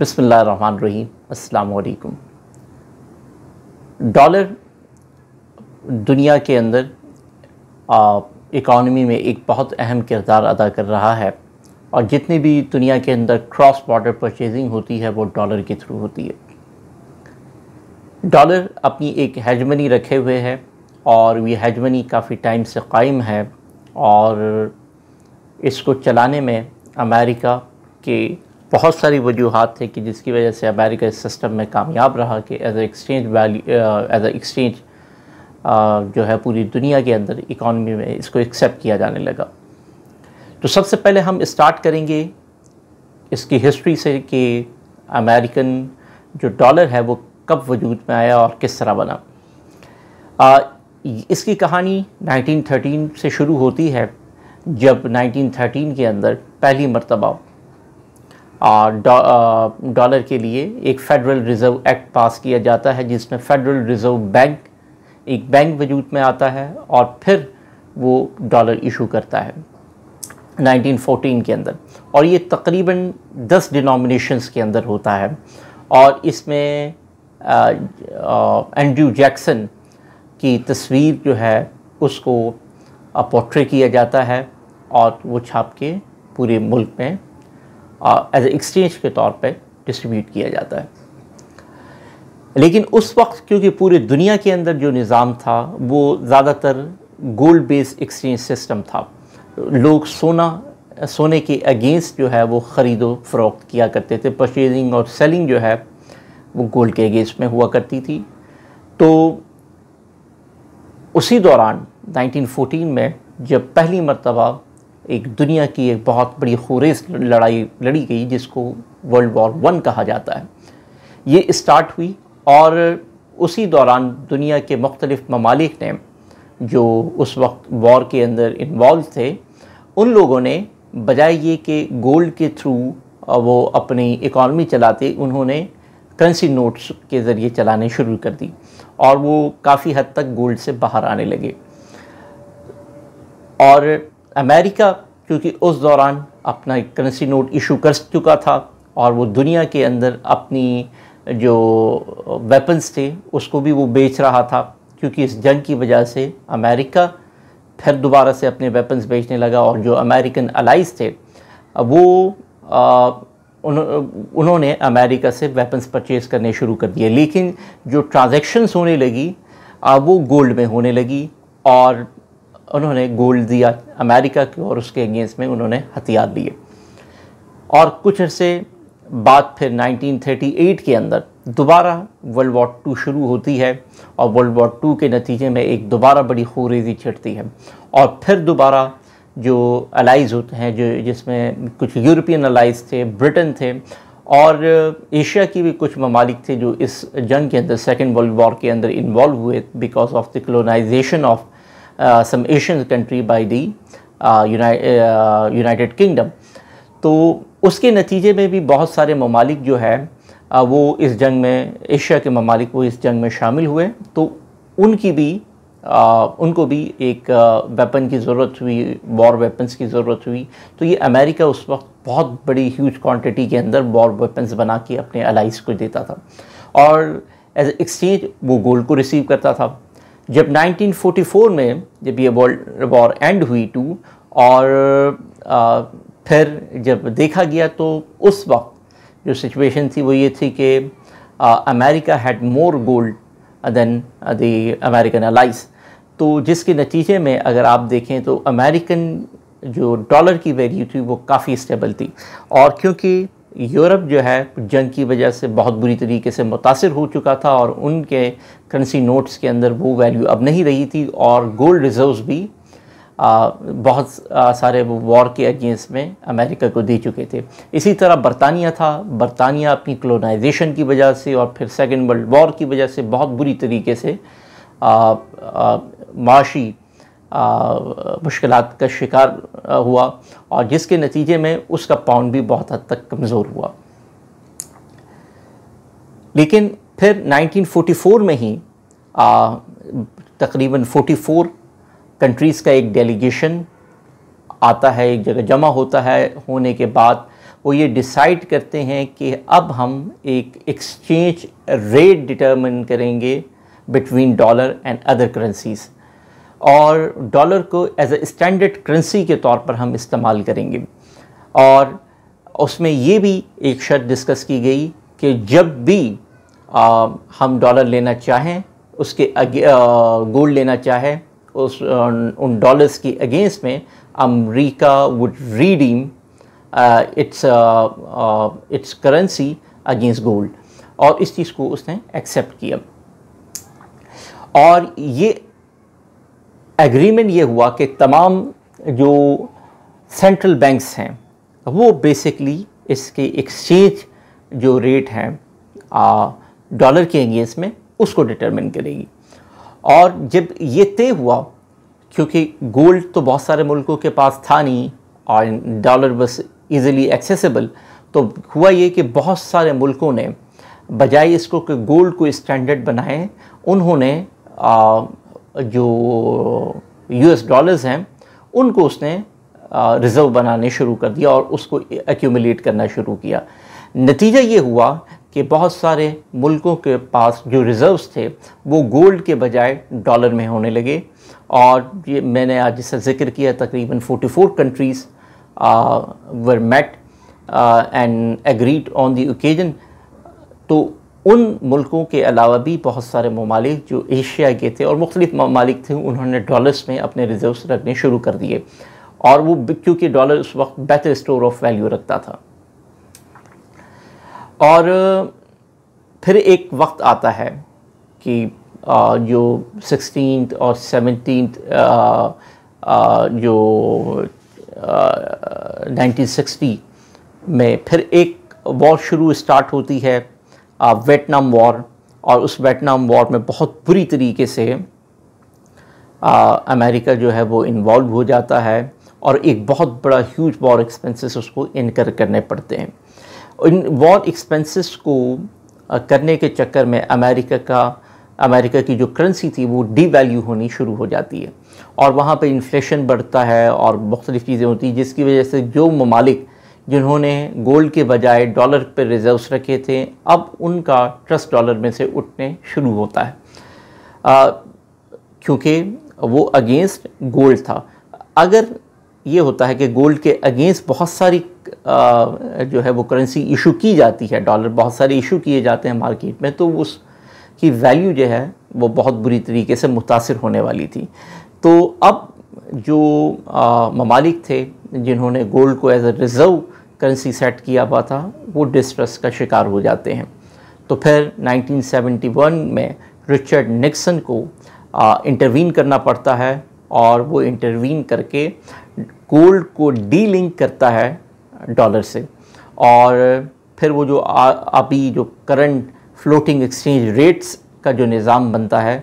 रही अल्लाम डॉलर दुनिया के अंदर इकॉनमी में एक बहुत अहम किरदार अदा कर रहा है और जितनी भी दुनिया के अंदर क्रॉस बॉर्डर परचेजिंग होती है वो डॉलर के थ्रू होती है डॉलर अपनी एक हेजमनी रखे हुए है और ये हेजमनी काफ़ी टाइम से कायम है और इसको चलाने में अमेरिका के बहुत सारी वजूहत थे कि जिसकी वजह से अमेरिका इस सिस्टम में कामयाब रहा कि as exchange value as exchange जो है पूरी दुनिया के अंदर इकॉनमी में इसको एक्सेप्ट किया जाने लगा तो सबसे पहले हम स्टार्ट करेंगे इसकी हिस्ट्री से कि अमेरिकन जो डॉलर है वो कब वजूद में आया और किस तरह बना आ, uh, इसकी कहानी 1913 से शुरू होती है जब 1913 के अंदर पहली मरतबा डॉलर के लिए एक फेडरल रिज़र्व एक्ट पास किया जाता है जिसमें फेडरल रिज़र्व बैंक एक बैंक वजूद में आता है और फिर वो डॉलर इशू करता है 1914 के अंदर और ये तकरीबन 10 डिनोमिनेशंस के अंदर होता है और इसमें एंड्रू जैक्सन की तस्वीर जो है उसको पोट्रे किया जाता है और वो छाप के पूरे मुल्क में एज ए एक्सचेंज के तौर पे डिस्ट्रीब्यूट किया जाता है लेकिन उस वक्त क्योंकि पूरी दुनिया के अंदर जो निज़ाम था वो ज़्यादातर गोल्ड बेस्ड एक्सचेंज सिस्टम था लोग सोना सोने के अगेंस्ट जो है वो ख़रीदो फरोख्त किया करते थे परचेजिंग और सेलिंग जो है वो गोल्ड के अगेंस्ट में हुआ करती थी तो उसी दौरान 1914 में जब पहली मरतबा एक दुनिया की एक बहुत बड़ी खुरेज लड़ाई लड़ी गई जिसको वर्ल्ड वॉर वन कहा जाता है ये स्टार्ट हुई और उसी दौरान दुनिया के मुख्तलिफ़ ममालिक ने जो उस वक्त वॉर के अंदर इन्वॉल्व थे उन लोगों ने बजाय ये कि गोल्ड के थ्रू वो अपनी इकॉनमी चलाते उन्होंने करेंसी नोट्स के ज़रिए चलाने शुरू कर दी और वो काफ़ी हद तक गोल्ड से बाहर आने लगे और अमेरिका क्योंकि उस दौरान अपना करेंसी नोट इशू कर चुका था और वो दुनिया के अंदर अपनी जो वेपन्स थे उसको भी वो बेच रहा था क्योंकि इस जंग की वजह से अमेरिका फिर दोबारा से अपने वेपन्स बेचने लगा और जो अमेरिकन अलाइज थे वो आ, उन, उन्होंने अमेरिका से वेपन्स परचेज करने शुरू कर दिए लेकिन जो ट्रांज़ेक्शन्स होने लगी आ, वो गोल्ड में होने लगी और उन्होंने गोल्ड दिया अमेरिका को और उसके अगेंस्ट में उन्होंने हथियार लिए और कुछ अरसे बाद फिर 1938 के अंदर दोबारा वर्ल्ड वॉर टू शुरू होती है और वर्ल्ड वॉर टू के नतीजे में एक दोबारा बड़ी खूरेजी छिड़ती है और फिर दोबारा जो अलाइज होते हैं जो जिसमें कुछ यूरोपियन अलाइज थे ब्रिटेन थे और एशिया की भी कुछ ममालिक थे जो इस जंग के अंदर सेकेंड वर्ल्ड वॉर के अंदर इन्वॉल्व हुए because of the colonization of Uh, some Asian country by the uh, United, uh, United Kingdom. तो उसके नतीजे में भी बहुत सारे ममालिक जो है वो इस जंग में एशिया के ममालिक वो इस जंग में शामिल हुए तो उनकी भी आ, उनको भी एक वेपन की ज़रूरत हुई वॉर वेपन्स की ज़रूरत हुई तो ये अमेरिका उस वक्त बहुत बड़ी ह्यूज क्वांटिटी के अंदर वॉर वेपन्स बना के अपने अलाइज को देता था और एज एक्सचेंज वो गोल्ड को रिसीव करता था जब 1944 में जब ये वर्ल्ड वॉर एंड हुई टू और आ, फिर जब देखा गया तो उस वक्त जो सिचुएशन थी वो ये थी कि America had more gold than the American allies तो जिसके नतीजे में अगर आप देखें तो अमेरिकन जो डॉलर की वैल्यू थी वो काफ़ी स्टेबल थी और क्योंकि यूरोप जो है जंग की वजह से बहुत बुरी तरीके से मुतासर हो चुका था और उनके करेंसी नोट्स के अंदर वो वैल्यू अब नहीं रही थी और गोल्ड रिजर्व्स भी आ, बहुत आ, सारे वॉर के अगेंस्ट में अमेरिका को दे चुके थे इसी तरह बरतानिया था बरतानिया अपनी कलोनाइजेशन की वजह से और फिर सेकेंड वर्ल्ड वॉर की वजह से बहुत बुरी तरीके से माशी मुश्किल का शिकार हुआ और जिसके नतीजे में उसका पाउंड भी बहुत हद तक कमज़ोर हुआ लेकिन फिर 1944 में ही तकरीबन 44 कंट्रीज़ का एक डेलीगेशन आता है एक जगह जमा होता है होने के बाद वो ये डिसाइड करते हैं कि अब हम एक एक्सचेंज रेट डिटरमिन करेंगे between dollar and other currencies और डॉलर को एज ए स्टैंडर्ड करेंसी के तौर पर हम इस्तेमाल करेंगे और उसमें ये भी एक शर्त डिस्कस की गई कि जब भी आ, हम डॉलर लेना चाहें उसके गोल्ड लेना चाहें उस अं, उन डॉलर्स की अगेंस्ट में America would redeem its its currency against gold और इस चीज़ को उसने एक्सेप्ट किया और ये एग्रीमेंट ये हुआ कि तमाम जो सेंट्रल बैंक्स हैं वो बेसिकली इसके एक्सचेंज जो रेट हैं डॉलर के अगेंस्ट में उसको डिटरमिन करेगी और जब ये तय हुआ क्योंकि गोल्ड तो बहुत सारे मुल्कों के पास था नहीं और डॉलर बस इजीली एक्सेसिबल तो हुआ ये कि बहुत सारे मुल्कों ने बजाय इसको कि गोल्ड को स्टैंडर्ड बनाएं उन्होंने जो यूएस डॉलर्स हैं उनको उसने रिज़र्व बनाने शुरू कर दिया और उसको एक्यूमुलेट करना शुरू किया नतीजा ये हुआ कि बहुत सारे मुल्कों के पास जो रिज़र्व्स थे वो गोल्ड के बजाय डॉलर में होने लगे और ये मैंने आज इसका जिक्र किया तकरीबन 44 countries were met and agreed on the occasion तो उन मुल्कों के अलावा भी बहुत सारे ममालिक जो एशिया के थे और मुख्तलिफ ममालिक थे उन्होंने डॉलर्स में अपने रिजर्व्स रखने शुरू कर दिए और वो क्योंकि डॉलर उस वक्त बेहतर स्टोर ऑफ वैल्यू रखता था और फिर एक वक्त आता है कि जो सिक्सटीन और सेवनटीन जो नाइनटीन सिक्सटी में फिर एक वॉर शुरू स्टार्ट होती है वेटनाम वॉर और उस वेटनाम वॉर में बहुत बुरी तरीके से आ, अमेरिका जो है वो इन्वॉल्व हो जाता है और एक बहुत बड़ा ह्यूज वॉर एक्सपेंसेस उसको इनकर करने पड़ते हैं इन वॉर एक्सपेंसेस को करने के चक्कर में अमेरिका का अमेरिका की जो करेंसी थी वो डीवैल्यू होनी शुरू हो जाती है और वहाँ पे इन्फ्लेशन बढ़ता है और मुख्तलिफ चीज़ें होती हैं जिसकी वजह से जो ममालिक जिन्होंने गोल्ड के बजाय डॉलर पर रिजर्व्स रखे थे अब उनका ट्रस्ट डॉलर में से उठने शुरू होता है क्योंकि वो अगेंस्ट गोल्ड था अगर ये होता है कि गोल्ड के अगेंस्ट बहुत सारी आ, जो है वो करेंसी इशू की जाती है डॉलर बहुत सारे इशू किए जाते हैं मार्केट में तो उस की वैल्यू जो है वो बहुत बुरी तरीके से मुतासर होने वाली थी तो अब जो ममालिक थे जिन्होंने गोल्ड को as a reserve currency set किया हुआ था वो डिस्ट्रस का शिकार हो जाते हैं तो फिर 1971 में रिचर्ड निक्सन को इंटरवीन करना पड़ता है और वो इंटरवीन करके गोल्ड को डीलिंक करता है डॉलर से और फिर वो जो अभी जो करंट फ्लोटिंग एक्सचेंज रेट्स का जो निज़ाम बनता है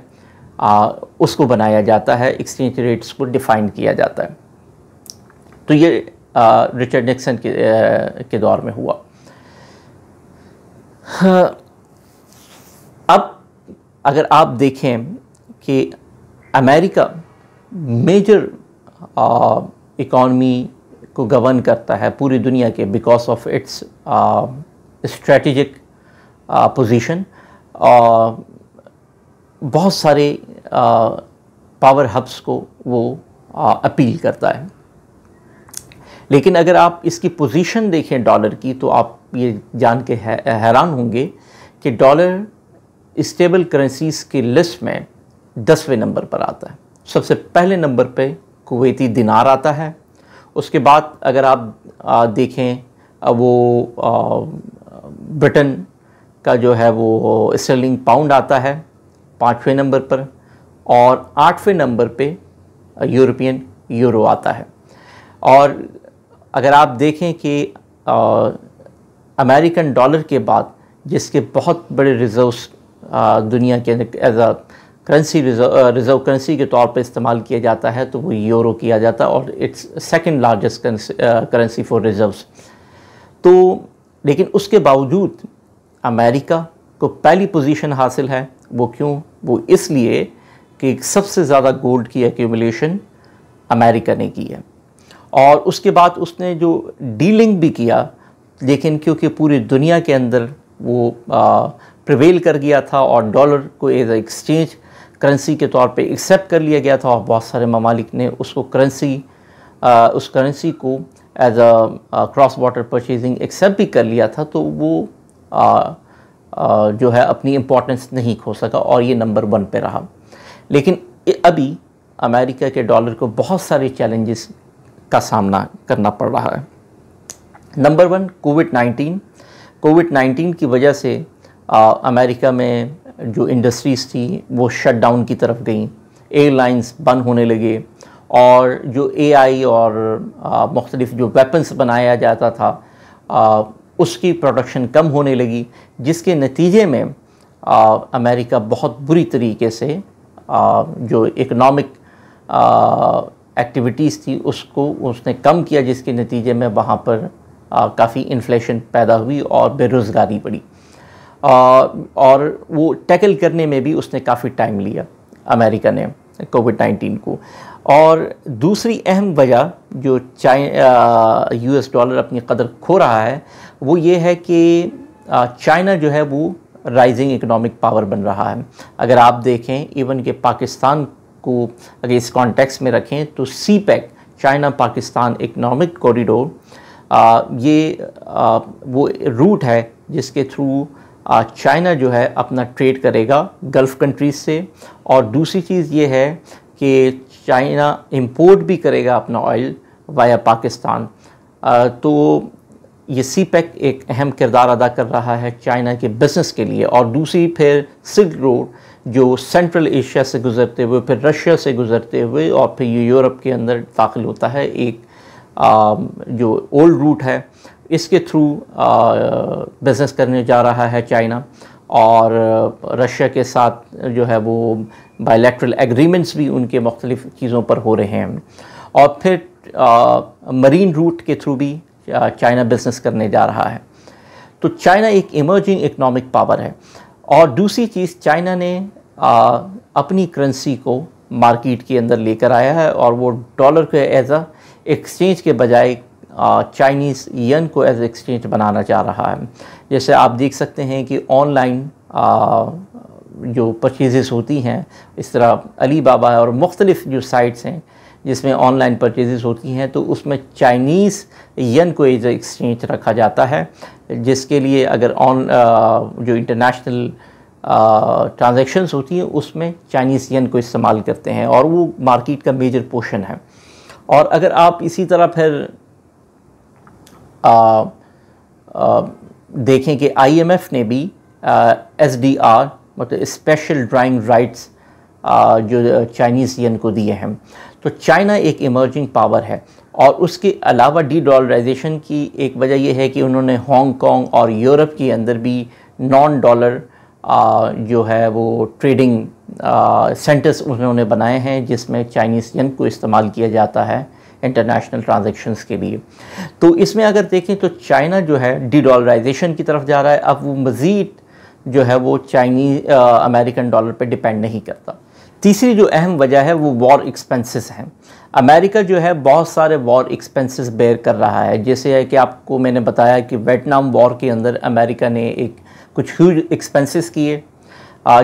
आ, उसको बनाया जाता है एक्सचेंज रेट्स को डिफ़ाइन किया जाता है तो ये रिचर्ड निक्सन के, आ, के दौर में हुआ हाँ, अब अगर आप देखें कि अमेरिका मेजर इकॉनमी को गवर्न करता है पूरी दुनिया के because of its strategic position बहुत सारे पावर हब्स को वो आ, अपील करता है लेकिन अगर आप इसकी पोजीशन देखें डॉलर की तो आप ये जान के है, हैरान होंगे कि डॉलर स्टेबल करेंसीज की लिस्ट में दसवें नंबर पर आता है सबसे पहले नंबर पे कुवैती दिनार आता है उसके बाद अगर आप आ, देखें आ, वो ब्रिटेन का जो है वो स्टर्लिंग पाउंड आता है पाँचवें नंबर पर और आठवें नंबर पे यूरोपियन यूरो आता है और अगर आप देखें कि अमेरिकन डॉलर के बाद जिसके बहुत बड़े रिजर्व्स दुनिया के as a currency reserve currency के तौर पर इस्तेमाल किया जाता है तो वो यूरो किया जाता है और it's second largest currency for reserves तो लेकिन उसके बावजूद अमेरिका को पहली पोजीशन हासिल है वो क्यों वो इसलिए कि सबसे ज़्यादा गोल्ड की एक्यूमलेशन अमेरिका ने की है और उसके बाद उसने जो डीलिंग भी किया लेकिन क्योंकि पूरी दुनिया के अंदर वो प्रवेल कर गया था और डॉलर को एज एक्सचेंज करेंसी के तौर पे एक्सेप्ट कर लिया गया था और बहुत सारे ममालिक ने उसको करेंसी उस करेंसी को as a cross border purchasing accept भी कर लिया था तो वो जो है अपनी इम्पोर्टेंस नहीं खो सका और ये नंबर वन पे रहा लेकिन अभी अमेरिका के डॉलर को बहुत सारे चैलेंजेस का सामना करना पड़ रहा है number one covid nineteen covid nineteen की वजह से आ, अमेरिका में जो इंडस्ट्रीज़ थी वो शट डाउन की तरफ गई एयरलाइंस बंद होने लगे और जो एआई और मुख्तलिफ जो वेपन्स बनाया जाता था उसकी प्रोडक्शन कम होने लगी जिसके नतीजे में आ, अमेरिका बहुत बुरी तरीके से आ, जो इकनॉमिक एक्टिविटीज़ थी उसको उसने कम किया जिसके नतीजे में वहाँ पर काफ़ी इन्फ्लेशन पैदा हुई और बेरोज़गारी बढ़ी और वो टैकल करने में भी उसने काफ़ी टाइम लिया अमेरिका ने कोविड नाइन्टीन को और दूसरी अहम वजह जो यू एस डॉलर अपनी कदर खो रहा है वो ये है कि चाइना जो है वो राइजिंग इकोनॉमिक पावर बन रहा है अगर आप देखें इवन के पाकिस्तान को अगर इस कॉन्टेक्स्ट में रखें तो CPEC China Pakistan economic corridor ये आ, वो रूट है जिसके थ्रू चाइना जो है अपना ट्रेड करेगा गल्फ़ कंट्रीज़ से और दूसरी चीज़ ये है कि चाइना इंपोर्ट भी करेगा अपना ऑयल वाया पाकिस्तान तो ये सी पैक e एक अहम किरदार अदा कर रहा है चाइना के बिज़नेस के लिए और दूसरी फिर सिल्क रोड जो सेंट्रल एशिया से गुज़रते हुए फिर रशिया से गुज़रते हुए और फिर ये यूरोप के अंदर दाखिल होता है एक आ, जो ओल्ड रूट है इसके थ्रू बिज़नेस करने जा रहा है चाइना और रशिया के साथ जो है वो बायलैटरल एग्रीमेंट्स भी उनके मुख्तलिफ़ चीज़ों पर हो रहे हैं और फिर आ, मरीन रूट के थ्रू भी चाइना बिज़नेस करने जा रहा है तो चाइना एक इमर्जिंग इकनॉमिक पावर है और दूसरी चीज़ चाइना ने आ, अपनी करेंसी को मार्केट के अंदर लेकर आया है और वो डॉलर को एज आ एक्सचेंज के बजाय चाइनीज़ यन को एज एक्सचेंज बनाना चाह रहा है जैसे आप देख सकते हैं कि ऑनलाइन जो परचेज़ होती हैं इस तरह अली बाबा और मुख्तलिफ़ जो साइट्स हैं जिसमें ऑनलाइन परचेज़ होती हैं तो उसमें चाइनीज़ यन को एज एक्सचेंज रखा जाता है जिसके लिए अगर ऑन जो इंटरनेशनल ट्रांजेक्शन्स होती हैं उसमें चाइनीज़ यन को इस्तेमाल करते हैं और वो मार्केट का मेजर पोर्शन है और अगर आप इसी तरह फिर देखें कि देखें कि आईएमएफ ने भी एस डी आर मतलब स्पेशल ड्राइंग राइट्स जो चाइनीज़ यन को दिए हैं तो चाइना एक इमर्जिंग पावर है और उसके अलावा डी डॉलराइजेशन की एक वजह यह है कि उन्होंने हांगकॉन्ग और यूरोप के अंदर भी नॉन डॉलर जो है वो ट्रेडिंग सेंटर्स उन्होंने बनाए हैं जिसमें चाइनीज़ यन को इस्तेमाल किया जाता है इंटरनेशनल ट्रांजेक्शन्स के लिए तो इसमें अगर देखें तो चाइना जो है डी डॉलराइजेशन की तरफ जा रहा है अब वो मज़ीद जो है वो चाइनी अमेरिकन डॉलर पर डिपेंड नहीं करता तीसरी जो अहम वजह है वो वॉर एक्सपेंसेस हैं अमेरिका जो है बहुत सारे वॉर एक्सपेंसेस बेयर कर रहा है जैसे है कि आपको मैंने बताया कि वेटनाम वॉर के अंदर अमेरिका ने एक कुछ ह्यूज एक्सपेंसेस किए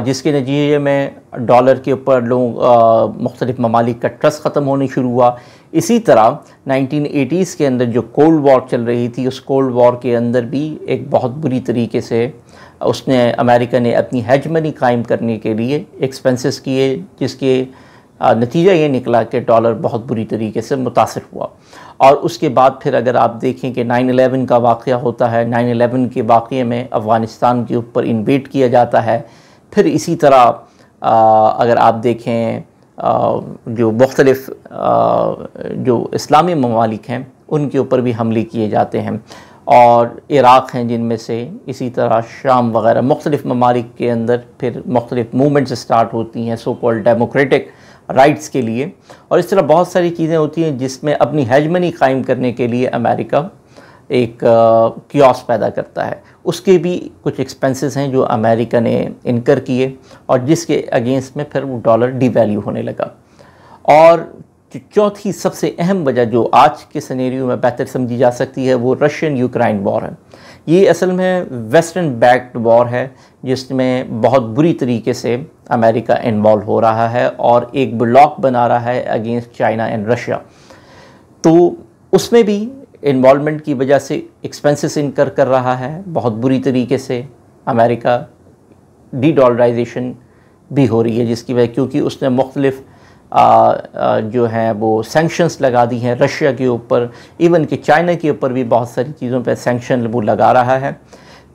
जिसके नतीजे में डॉलर के ऊपर लोग मुख्तलिफ ममालिक का ट्रस्ट ख़त्म होने शुरू हुआ इसी तरह 1980s के अंदर जो कोल्ड वॉर चल रही थी उस कोल्ड वॉर के अंदर भी एक बहुत बुरी तरीके से उसने अमेरिका ने अपनी हेजमनी कायम करने के लिए एक्सपेंसेस किए जिसके नतीजा ये निकला कि डॉलर बहुत बुरी तरीके से मुतासर हुआ और उसके बाद फिर अगर आप देखें कि 9/11 का वाक़ होता है 9/11 के वाक़े में अफ़गानिस्तान के ऊपर इन्वेट किया जाता है फिर इसी तरह आ, अगर आप देखें जो मुख्तलफ़ जो इस्लामी ममालिक हैं उनके ऊपर भी हमले किए जाते हैं और इराक़ हैं जिनमें से इसी तरह शाम वगैरह मुख्तलिफ़ ममालिक के अंदर फिर मुख्तलिफ़ मूवमेंट्स स्टार्ट होती हैं सो कॉल डेमोक्रेटिक राइट्स के लिए और इस तरह बहुत सारी चीज़ें होती हैं जिसमें अपनी हैजमनी कायम करने के लिए अमेरिका एक क्योस पैदा करता है उसके भी कुछ एक्सपेंसेस हैं जो अमेरिका ने इनकर किए और जिसके अगेंस्ट में फिर वो डॉलर डिवैल्यू होने लगा और चौथी सबसे अहम वजह जो आज के सिनेरियो में बेहतर समझी जा सकती है वो रशियन यूक्रेन वॉर है ये असल में वेस्टर्न बैक्ड वॉर है जिसमें बहुत बुरी तरीके से अमेरिका इन्वॉल्व हो रहा है और एक ब्लॉक बना रहा है अगेंस्ट चाइना एंड रशिया तो उसमें भी इन्वॉलमेंट की वजह से एक्सपेंसेस इनकर कर रहा है बहुत बुरी तरीके से अमेरिका डी डॉलराइजेशन भी हो रही है जिसकी वजह क्योंकि उसने मुख्तलिफ़ जो हैं वो सेंक्शंस लगा दी हैं रशिया के ऊपर इवन कि चाइना के ऊपर भी बहुत सारी चीज़ों पर सेंक्शन वो लगा रहा है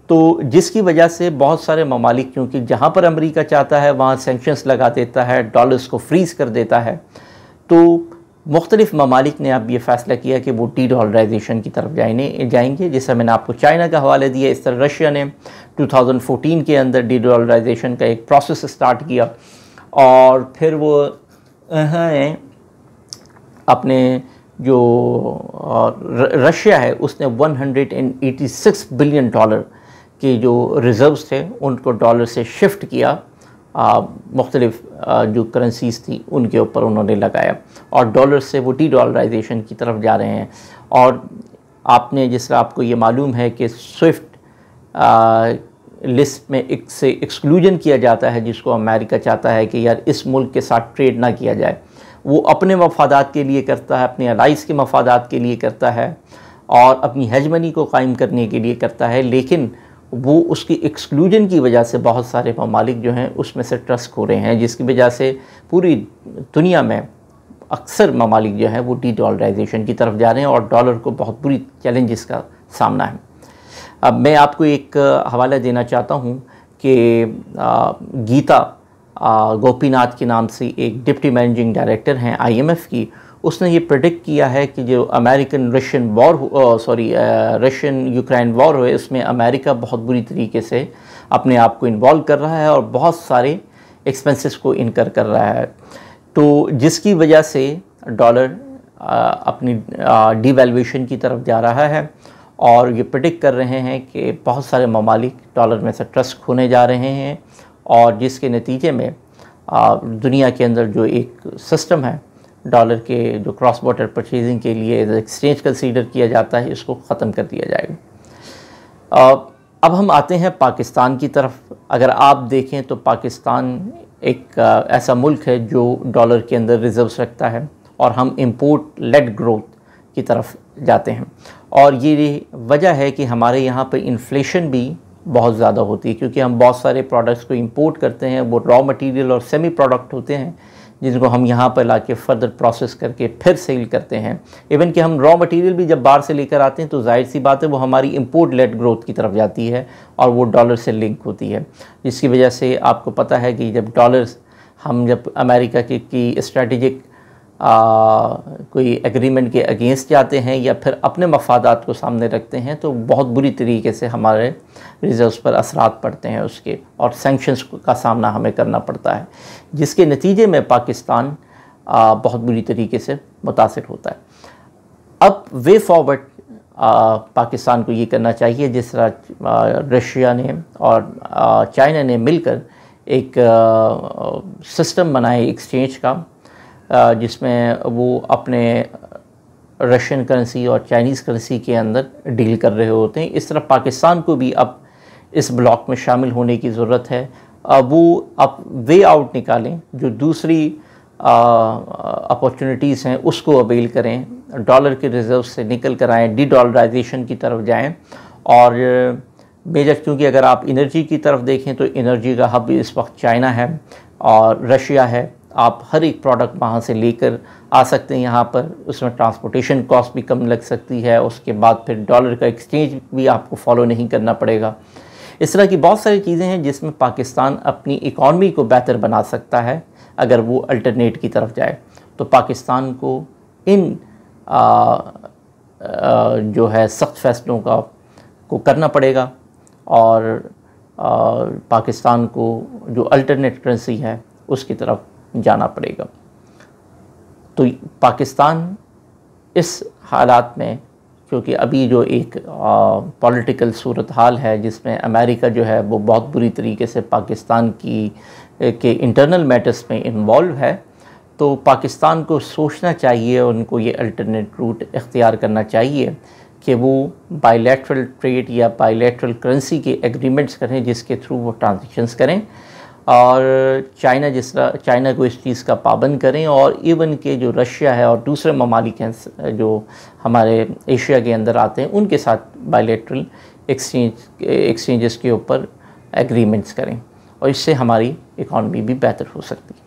तो जिसकी वजह से बहुत सारे ममालिक क्योंकि जहाँ पर अमेरिका चाहता है वहाँ सेंक्शंस लगा देता है डॉलर्स को फ्रीज़ कर देता है तो मुख्तलिफ ममालिक ने अब यह फैसला किया कि वो डी डॉलराइजेशन की तरफ जाने जाएंगे जैसा मैंने आपको चाइना का हवाले दिया इस तरह रशिया ने 2014 के अंदर डी डॉलराइजेशन का एक प्रोसेस स्टार्ट किया और फिर वो अपने जो रशिया है उसने 186 बिलियन डॉलर के जो रिज़र्व्स थे उनको डॉलर से शिफ्ट किया मुख्तलिफ जो करेंसीज़ थी उनके ऊपर उन्होंने लगाया और डॉलर से वो डी डॉलराइजेशन की तरफ जा रहे हैं और आपने जिस तरह आपको ये मालूम है कि स्विफ्ट लिस्ट में एक से एक्सक्लूजन किया जाता है जिसको अमेरिका चाहता है कि यार इस मुल्क के साथ ट्रेड ना किया जाए वो अपने मफादात के लिए करता है अपने अलाइस के मफादात के लिए करता है और अपनी हजमनी को कायम करने के लिए करता है लेकिन वो उसकी एक्सक्लूजन की वजह से बहुत सारे ममालिक जो हैं उसमें से ट्रस्ट हो रहे हैं जिसकी वजह से पूरी दुनिया में अक्सर ममालिक जो हैं वो डी डॉलराइजेशन की तरफ जा रहे हैं और डॉलर को बहुत बुरी चैलेंजेस का सामना है अब मैं आपको एक हवाला देना चाहता हूँ कि गीता गोपीनाथ के नाम से एक डिप्टी मैनेजिंग डायरेक्टर हैं आईएमएफ की उसने ये प्रडिक्ट किया है कि जो American Russian war sorry Russian Ukraine war हुए उसमें अमेरिका बहुत बुरी तरीके से अपने आप को इन्वॉल्व कर रहा है और बहुत सारे एक्सपेंसेस को इनकर कर रहा है तो जिसकी वजह से डॉलर अपनी डिवेलवेशन की तरफ जा रहा है और ये प्रडिक्ट कर रहे हैं कि बहुत सारे ममालिक डॉलर में से ट्रस्ट खोने जा रहे हैं और जिसके नतीजे में दुनिया के अंदर जो एक सिस्टम है डॉलर के जो क्रॉस बॉर्डर परचेजिंग के लिए एक्सचेंज कंसीडर किया जाता है इसको ख़त्म कर दिया जाएगा अब हम आते हैं पाकिस्तान की तरफ अगर आप देखें तो पाकिस्तान एक ऐसा मुल्क है जो डॉलर के अंदर रिजर्व्स रखता है और हम इम्पोर्ट लेड ग्रोथ की तरफ जाते हैं और ये वजह है कि हमारे यहाँ पर इन्फ्लेशन भी बहुत ज़्यादा होती है क्योंकि हम बहुत सारे प्रोडक्ट्स को इंपोर्ट करते हैं वो रॉ मटेरियल और सेमी प्रोडक्ट होते हैं जिनको हम यहाँ पर ला के फर्दर प्रोसेस करके फिर सेल करते हैं इवन कि हम रॉ मटेरियल भी जब बाहर से लेकर आते हैं तो जाहिर सी बात है वो हमारी इम्पोर्ट लेट ग्रोथ की तरफ जाती है और वो डॉलर से लिंक होती है जिसकी वजह से आपको पता है कि जब डॉलर हम जब अमेरिका की, की स्ट्रेटजिक आ, कोई एग्रीमेंट के अगेंस्ट जाते हैं या फिर अपने मफादात को सामने रखते हैं तो बहुत बुरी तरीके से हमारे रिजर्व्स पर असरात पड़ते हैं उसके और सेंक्शंस का सामना हमें करना पड़ता है जिसके नतीजे में पाकिस्तान आ, बहुत बुरी तरीके से मुतासर होता है अब वे फॉरवर्ड पाकिस्तान को ये करना चाहिए जिस तरह रशिया ने और चाइना ने मिलकर एक सिस्टम बनाए एक्सचेंज का जिसमें वो अपने रशियन करेंसी और चाइनीज़ करेंसी के अंदर डील कर रहे होते हैं इस तरह पाकिस्तान को भी अब इस ब्लॉक में शामिल होने की ज़रूरत है वो अब वे आउट निकालें जो दूसरी अपॉर्चुनिटीज़ हैं उसको अवेल करें डॉलर के रिज़र्व से निकल कर आएँ डी डॉलराइजेशन की तरफ जाएँ और मेजर क्योंकि अगर आप इनर्जी की तरफ देखें तो इनर्जी का हब इस वक्त चाइना है और रशिया है आप हर एक प्रोडक्ट वहाँ से लेकर आ सकते हैं यहाँ पर उसमें ट्रांसपोर्टेशन कॉस्ट भी कम लग सकती है उसके बाद फिर डॉलर का एक्सचेंज भी आपको फॉलो नहीं करना पड़ेगा इस तरह की बहुत सारी चीज़ें हैं जिसमें पाकिस्तान अपनी इकॉनमी को बेहतर बना सकता है अगर वो अल्टरनेट की तरफ जाए तो पाकिस्तान को इन आ, आ, जो है सख्त फैसलों का को करना पड़ेगा और आ, पाकिस्तान को जो अल्टरनेट करेंसी है उसकी तरफ जाना पड़ेगा तो पाकिस्तान इस हालात में क्योंकि अभी जो एक पॉलिटिकल सूरत हाल है जिसमें अमेरिका जो है वो बहुत बुरी तरीके से पाकिस्तान की के इंटरनल मैटर्स में इन्वॉल्व है तो पाकिस्तान को सोचना चाहिए उनको ये अल्टरनेट रूट इख्तियार करना चाहिए कि वो बायलैटरल ट्रेड या बायलैटरल करेंसी के एग्रीमेंट्स करें जिसके थ्रू वो ट्रांजेक्शन्स करें और चाइना जिस तरह चाइना को इस चीज़ का पाबंद करें और इवन के जो रशिया है और दूसरे ममालिक हैं जो हमारे एशिया के अंदर आते हैं उनके साथ बायलेटरल एक्सचेंज एक्सचेंजेस के ऊपर एग्रीमेंट्स करें और इससे हमारी इकॉनमी भी बेहतर हो सकती है